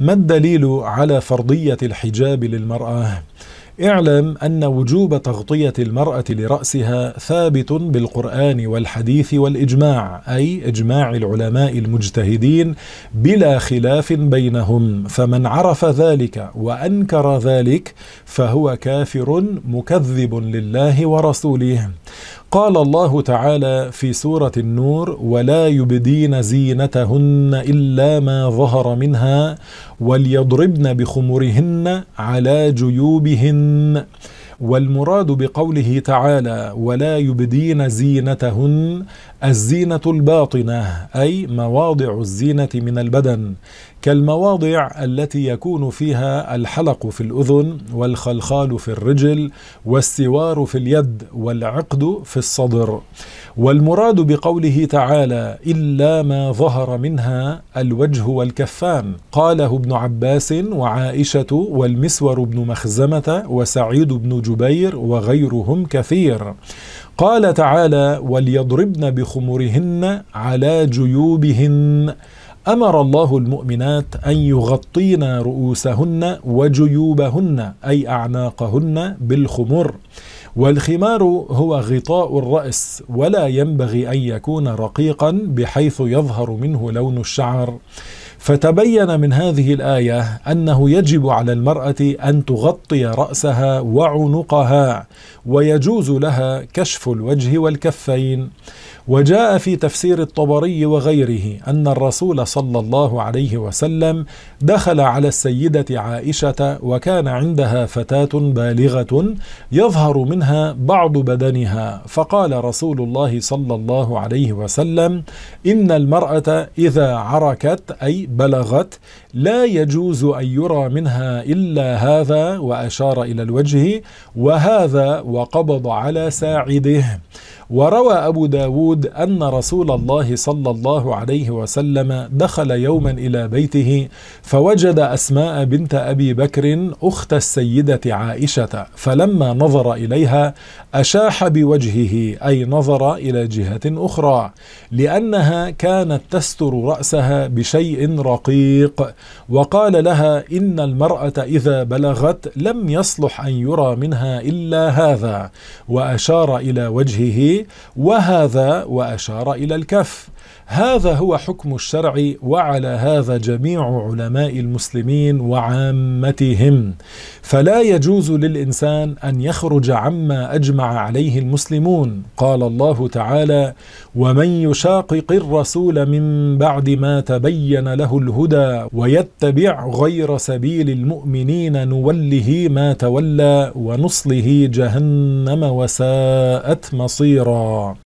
ما الدليل على فرضية الحجاب للمرأة؟ اعلم أن وجوب تغطية المرأة لرأسها ثابت بالقرآن والحديث والإجماع أي إجماع العلماء المجتهدين بلا خلاف بينهم فمن عرف ذلك وأنكر ذلك فهو كافر مكذب لله ورسوله قال الله تعالى في سورة النور ولا يبدين زينتهن إلا ما ظهر منها وليضربن بخمرهن على جيوبهن والمراد بقوله تعالى ولا يبدين زينتهن الزينه الباطنه اي مواضع الزينه من البدن كالمواضع التي يكون فيها الحلق في الاذن والخلخال في الرجل والسوار في اليد والعقد في الصدر والمراد بقوله تعالى الا ما ظهر منها الوجه والكفان قاله ابن عباس وعائشه والمسور بن مخزمه وسعيد بن جبير وغيرهم كثير قال تعالى وليضربن بخمرهن على جيوبهن امر الله المؤمنات ان يغطين رؤوسهن وجيوبهن اي اعناقهن بالخمر والخمار هو غطاء الراس ولا ينبغي ان يكون رقيقا بحيث يظهر منه لون الشعر فتبين من هذه الايه انه يجب على المراه ان تغطي راسها وعنقها ويجوز لها كشف الوجه والكفين وجاء في تفسير الطبري وغيره ان الرسول صلى الله عليه وسلم دخل على السيده عائشه وكان عندها فتاه بالغه يظهر منها بعض بدنها فقال رسول الله صلى الله عليه وسلم ان المراه اذا عركت اي بلغت لا يجوز أن يرى منها إلا هذا وأشار إلى الوجه وهذا وقبض على ساعده وروى أبو داود أن رسول الله صلى الله عليه وسلم دخل يوما إلى بيته فوجد أسماء بنت أبي بكر أخت السيدة عائشة فلما نظر إليها أشاح بوجهه أي نظر إلى جهة أخرى لأنها كانت تستر رأسها بشيء رقيق وقال لها إن المرأة إذا بلغت لم يصلح أن يرى منها إلا هذا وأشار إلى وجهه وهذا وأشار إلى الكف هذا هو حكم الشرع وعلى هذا جميع علماء المسلمين وعامتهم فلا يجوز للانسان ان يخرج عما اجمع عليه المسلمون قال الله تعالى ومن يشاقق الرسول من بعد ما تبين له الهدى ويتبع غير سبيل المؤمنين نوله ما تولى ونصله جهنم وساءت مصيرا